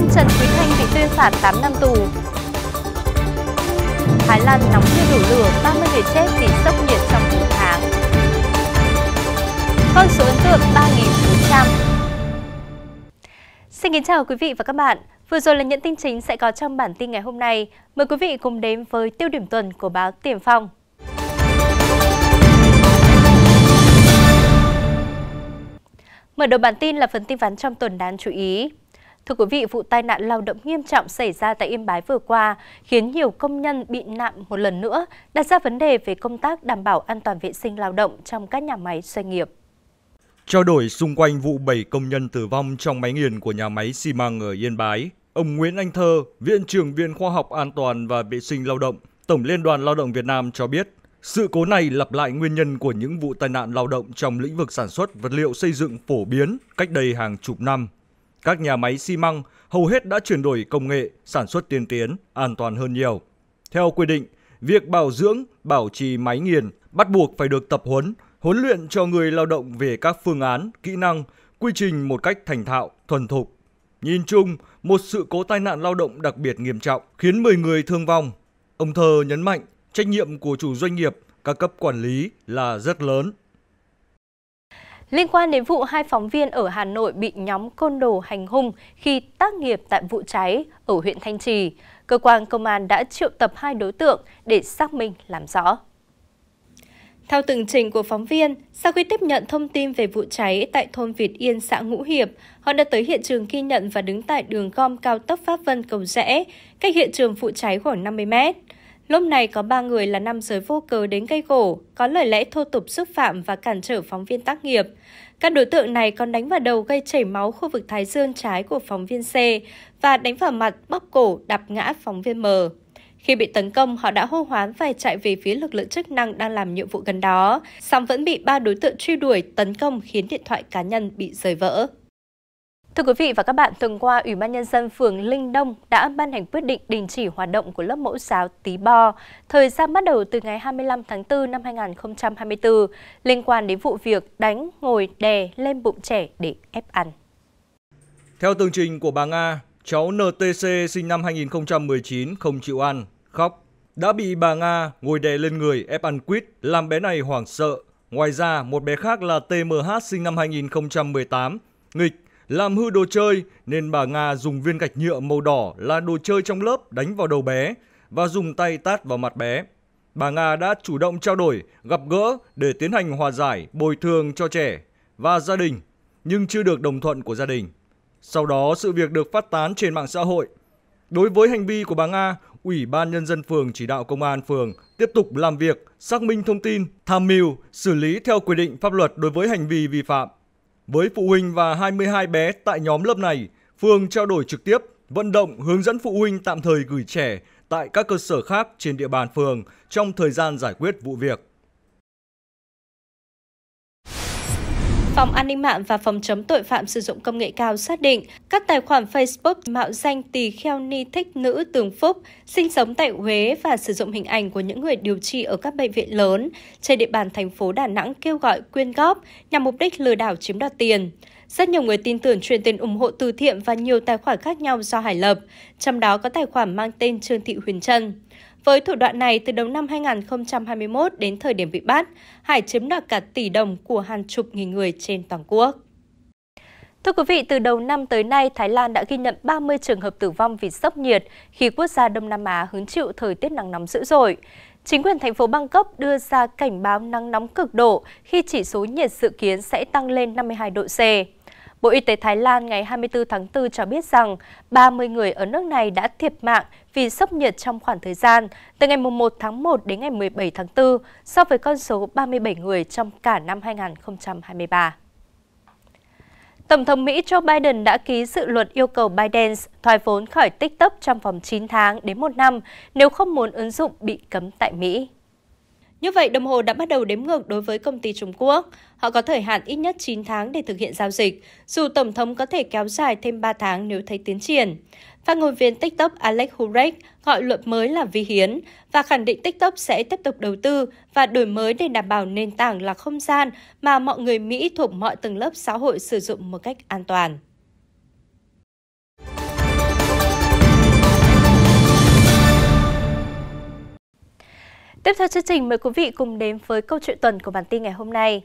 Ông Trần Quý Thanh bị tuyên phạt 8 năm tù. Thái Lan nóng như đổ lửa, 30 người chết vì sốc nhiệt trong 4 tháng. Con số ấn tượng 3.400. Xin kính chào quý vị và các bạn. Vừa rồi là những tin chính sẽ có trong bản tin ngày hôm nay. Mời quý vị cùng đến với tiêu điểm tuần của báo Tiền Phong. Mở đầu bản tin là phần tin vắn trong tuần đáng chú ý. Thưa quý vị, vụ tai nạn lao động nghiêm trọng xảy ra tại Yên Bái vừa qua khiến nhiều công nhân bị nạn một lần nữa, đặt ra vấn đề về công tác đảm bảo an toàn vệ sinh lao động trong các nhà máy doanh nghiệp. Trao đổi xung quanh vụ 7 công nhân tử vong trong máy nghiền của nhà máy xi măng ở Yên Bái, ông Nguyễn Anh Thơ, Viện trưởng Viện Khoa học An toàn và Vệ sinh Lao động, Tổng Liên đoàn Lao động Việt Nam cho biết, sự cố này lặp lại nguyên nhân của những vụ tai nạn lao động trong lĩnh vực sản xuất vật liệu xây dựng phổ biến cách đây hàng chục năm các nhà máy xi măng hầu hết đã chuyển đổi công nghệ, sản xuất tiên tiến, an toàn hơn nhiều. Theo quy định, việc bảo dưỡng, bảo trì máy nghiền bắt buộc phải được tập huấn, huấn luyện cho người lao động về các phương án, kỹ năng, quy trình một cách thành thạo, thuần thục. Nhìn chung, một sự cố tai nạn lao động đặc biệt nghiêm trọng khiến 10 người thương vong. Ông Thơ nhấn mạnh, trách nhiệm của chủ doanh nghiệp, các cấp quản lý là rất lớn Liên quan đến vụ hai phóng viên ở Hà Nội bị nhóm côn đồ hành hung khi tác nghiệp tại vụ cháy ở huyện Thanh Trì, cơ quan công an đã triệu tập hai đối tượng để xác minh làm rõ. Theo tường trình của phóng viên, sau khi tiếp nhận thông tin về vụ cháy tại thôn Việt Yên, xã Ngũ Hiệp, họ đã tới hiện trường ghi nhận và đứng tại đường gom cao tốc Pháp Vân Cầu Rẽ, cách hiện trường vụ cháy khoảng 50 mét. Lúc này có ba người là nam giới vô cớ đến gây gỗ, có lời lẽ thô tục xúc phạm và cản trở phóng viên tác nghiệp. Các đối tượng này còn đánh vào đầu gây chảy máu khu vực thái dương trái của phóng viên C và đánh vào mặt, bóc cổ, đạp ngã phóng viên M. Khi bị tấn công, họ đã hô hoán và chạy về phía lực lượng chức năng đang làm nhiệm vụ gần đó, song vẫn bị ba đối tượng truy đuổi tấn công khiến điện thoại cá nhân bị rời vỡ. Thưa quý vị và các bạn, tuần qua, Ủy ban Nhân dân phường Linh Đông đã ban hành quyết định đình chỉ hoạt động của lớp mẫu giáo Tí Bo. Thời gian bắt đầu từ ngày 25 tháng 4 năm 2024, liên quan đến vụ việc đánh, ngồi, đè lên bụng trẻ để ép ăn. Theo tường trình của bà Nga, cháu NTC sinh năm 2019 không chịu ăn, khóc. Đã bị bà Nga ngồi đè lên người ép ăn quýt, làm bé này hoảng sợ. Ngoài ra, một bé khác là TMH sinh năm 2018, nghịch làm hư đồ chơi nên bà Nga dùng viên gạch nhựa màu đỏ là đồ chơi trong lớp đánh vào đầu bé và dùng tay tát vào mặt bé. Bà Nga đã chủ động trao đổi, gặp gỡ để tiến hành hòa giải, bồi thường cho trẻ và gia đình, nhưng chưa được đồng thuận của gia đình. Sau đó sự việc được phát tán trên mạng xã hội. Đối với hành vi của bà Nga, Ủy ban Nhân dân phường chỉ đạo Công an phường tiếp tục làm việc, xác minh thông tin, tham mưu, xử lý theo quy định pháp luật đối với hành vi vi phạm. Với phụ huynh và 22 bé tại nhóm lớp này, phường trao đổi trực tiếp, vận động hướng dẫn phụ huynh tạm thời gửi trẻ tại các cơ sở khác trên địa bàn phường trong thời gian giải quyết vụ việc. Phòng An ninh mạng và Phòng chống tội phạm sử dụng công nghệ cao xác định các tài khoản Facebook mạo danh tỳ kheo ni thích nữ Tường Phúc sinh sống tại Huế và sử dụng hình ảnh của những người điều trị ở các bệnh viện lớn trên địa bàn thành phố Đà Nẵng kêu gọi quyên góp nhằm mục đích lừa đảo chiếm đoạt tiền. Rất nhiều người tin tưởng truyền tiền ủng hộ từ thiện và nhiều tài khoản khác nhau do Hải lập, trong đó có tài khoản mang tên Trương Thị Huyền Trân. Với thủ đoạn này, từ đầu năm 2021 đến thời điểm bị bắt, Hải chiếm đoạt cả tỷ đồng của hàng chục nghìn người trên toàn quốc. Thưa quý vị, từ đầu năm tới nay, Thái Lan đã ghi nhận 30 trường hợp tử vong vì sốc nhiệt khi quốc gia Đông Nam Á hứng chịu thời tiết nắng nóng dữ dội. Chính quyền thành phố Bangkok đưa ra cảnh báo nắng nóng cực độ khi chỉ số nhiệt dự kiến sẽ tăng lên 52 độ C. Bộ Y tế Thái Lan ngày 24 tháng 4 cho biết rằng 30 người ở nước này đã thiệt mạng vì sốc nhiệt trong khoảng thời gian từ ngày 1 tháng 1 đến ngày 17 tháng 4 so với con số 37 người trong cả năm 2023. Tổng thống Mỹ Joe Biden đã ký dự luật yêu cầu ByteDance thoái vốn khỏi TikTok trong vòng 9 tháng đến 1 năm nếu không muốn ứng dụng bị cấm tại Mỹ. Như vậy, đồng hồ đã bắt đầu đếm ngược đối với công ty Trung Quốc. Họ có thời hạn ít nhất 9 tháng để thực hiện giao dịch, dù Tổng thống có thể kéo dài thêm 3 tháng nếu thấy tiến triển. Phát ngôn viên TikTok Alex Hurek gọi luật mới là vi hiến và khẳng định TikTok sẽ tiếp tục đầu tư và đổi mới để đảm bảo nền tảng là không gian mà mọi người Mỹ thuộc mọi tầng lớp xã hội sử dụng một cách an toàn. Tiếp theo chương trình mời quý vị cùng đến với câu chuyện tuần của bản tin ngày hôm nay.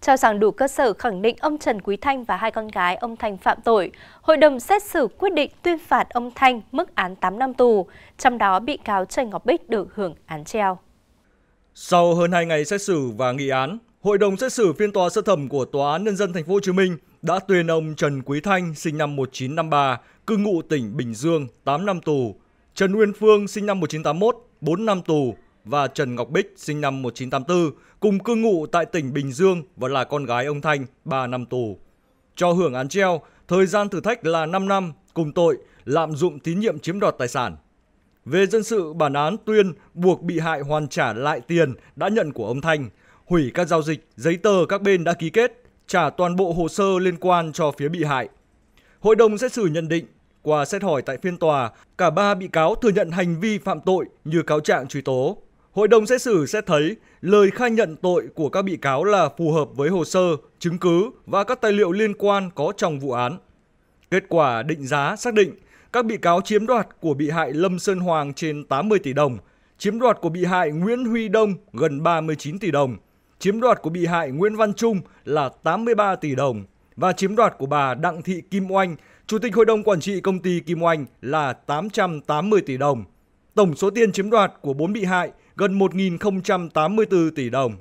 Cho rằng đủ cơ sở khẳng định ông Trần Quý Thanh và hai con gái ông Thành phạm tội, hội đồng xét xử quyết định tuyên phạt ông Thanh mức án 8 năm tù, trong đó bị cáo Trần Ngọc Bích được hưởng án treo. Sau hơn 2 ngày xét xử và nghị án, Hội đồng xét xử phiên tòa sơ thẩm của Tòa án Nhân dân Thành phố Hồ Chí Minh đã tuyên ông Trần Quý Thanh sinh năm 1953, cư ngụ tỉnh Bình Dương 8 năm tù, Trần Uyên Phương sinh năm 1981 4 năm tù và Trần Ngọc Bích sinh năm 1984 cùng cư ngụ tại tỉnh Bình Dương và là con gái ông Thanh 3 năm tù. Cho hưởng án treo, thời gian thử thách là 5 năm cùng tội lạm dụng tín nhiệm chiếm đoạt tài sản. Về dân sự, bản án tuyên buộc bị hại hoàn trả lại tiền đã nhận của ông Thanh, hủy các giao dịch, giấy tờ các bên đã ký kết, trả toàn bộ hồ sơ liên quan cho phía bị hại. Hội đồng xét xử nhận định, qua xét hỏi tại phiên tòa, cả ba bị cáo thừa nhận hành vi phạm tội như cáo trạng truy tố hội đồng xét xử sẽ thấy lời khai nhận tội của các bị cáo là phù hợp với hồ sơ, chứng cứ và các tài liệu liên quan có trong vụ án. Kết quả định giá xác định các bị cáo chiếm đoạt của bị hại Lâm Sơn Hoàng trên 80 tỷ đồng, chiếm đoạt của bị hại Nguyễn Huy Đông gần 39 tỷ đồng, chiếm đoạt của bị hại Nguyễn Văn Trung là 83 tỷ đồng và chiếm đoạt của bà Đặng Thị Kim Oanh, Chủ tịch Hội đồng Quản trị Công ty Kim Oanh là 880 tỷ đồng. Tổng số tiền chiếm đoạt của 4 bị hại gần 1.084 tỷ đồng.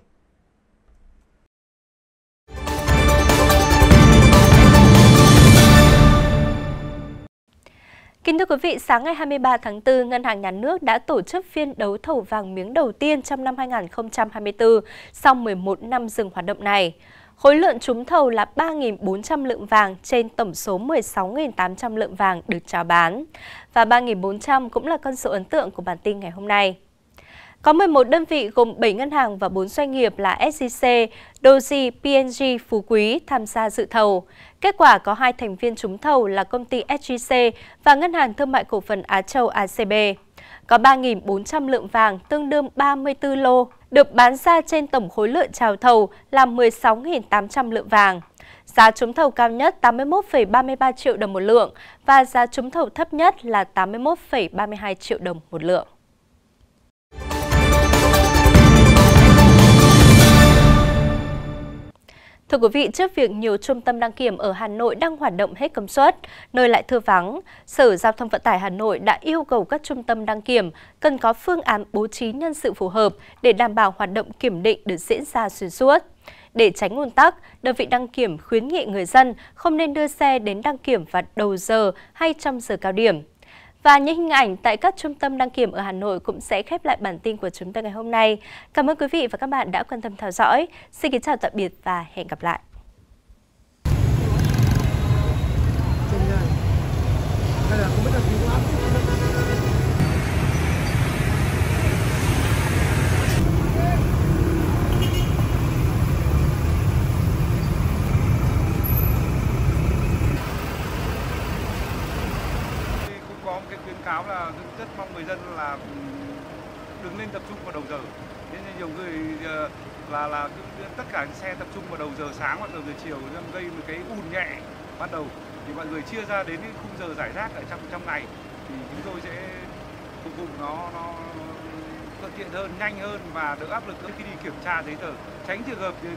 Kính thưa quý vị, sáng ngày 23 tháng 4, Ngân hàng Nhà nước đã tổ chức phiên đấu thầu vàng miếng đầu tiên trong năm 2024 sau 11 năm dừng hoạt động này. Khối lượng trúng thầu là 3.400 lượng vàng trên tổng số 16.800 lượng vàng được chào bán. Và 3.400 cũng là con số ấn tượng của bản tin ngày hôm nay. Có 11 đơn vị gồm 7 ngân hàng và 4 doanh nghiệp là SCC, Doji, PNG, Phú Quý tham gia dự thầu. Kết quả có hai thành viên trúng thầu là công ty SGC và Ngân hàng Thương mại Cổ phần Á Châu ACB. Có 3.400 lượng vàng tương đương 34 lô được bán ra trên tổng khối lượng chào thầu là 16.800 lượng vàng. Giá trúng thầu cao nhất 81,33 triệu đồng một lượng và giá trúng thầu thấp nhất là 81,32 triệu đồng một lượng. Thưa quý vị, trước việc nhiều trung tâm đăng kiểm ở Hà Nội đang hoạt động hết công suất, nơi lại thưa vắng, Sở Giao thông Vận tải Hà Nội đã yêu cầu các trung tâm đăng kiểm cần có phương án bố trí nhân sự phù hợp để đảm bảo hoạt động kiểm định được diễn ra xuyên suốt. Để tránh ùn tắc, đơn vị đăng kiểm khuyến nghị người dân không nên đưa xe đến đăng kiểm vào đầu giờ hay trong giờ cao điểm. Và những hình ảnh tại các trung tâm đăng kiểm ở Hà Nội cũng sẽ khép lại bản tin của chúng ta ngày hôm nay. Cảm ơn quý vị và các bạn đã quan tâm theo dõi. Xin kính chào tạm biệt và hẹn gặp lại. Trên này. Hay là không biết đăng ký cáo là rất mong người dân là ừ, đứng lên tập trung vào đầu giờ thế nên nhiều người ờ, là là tất cả những xe tập trung vào đầu giờ sáng hoặc đầu giờ chiều nên gây một cái ùn nhẹ ban đầu thì mọi người chia ra đến khung giờ giải rác ở trong trong ngày thì chúng tôi sẽ phục vụ nó nó thuận tiện hơn nhanh hơn và đỡ áp lực hơn khi đi kiểm tra giấy tờ tránh trường hợp như,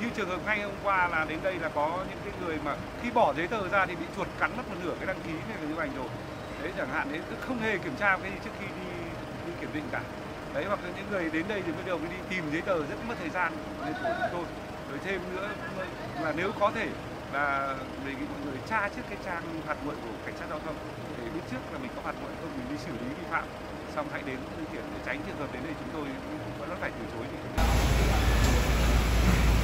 như trường hợp ngay hôm qua là đến đây là có những cái người mà khi bỏ giấy tờ ra thì bị chuột cắn mất một nửa cái đăng ký này là như ảnh rồi thế chẳng hạn đấy cứ không hề kiểm tra cái gì trước khi đi, đi kiểm định cả đấy hoặc là những người đến đây thì bây giờ mới đi tìm giấy tờ rất mất thời gian nên của chúng tôi rồi thêm nữa là nếu có thể là đề nghị mọi người tra trước cái trang phạt nguội của cảnh sát giao thông để biết trước là mình có phạt nguội không mình đi xử lý vi phạm xong hãy đến đăng kiểm để tránh trường hợp đến đây chúng tôi vẫn phải từ chối thì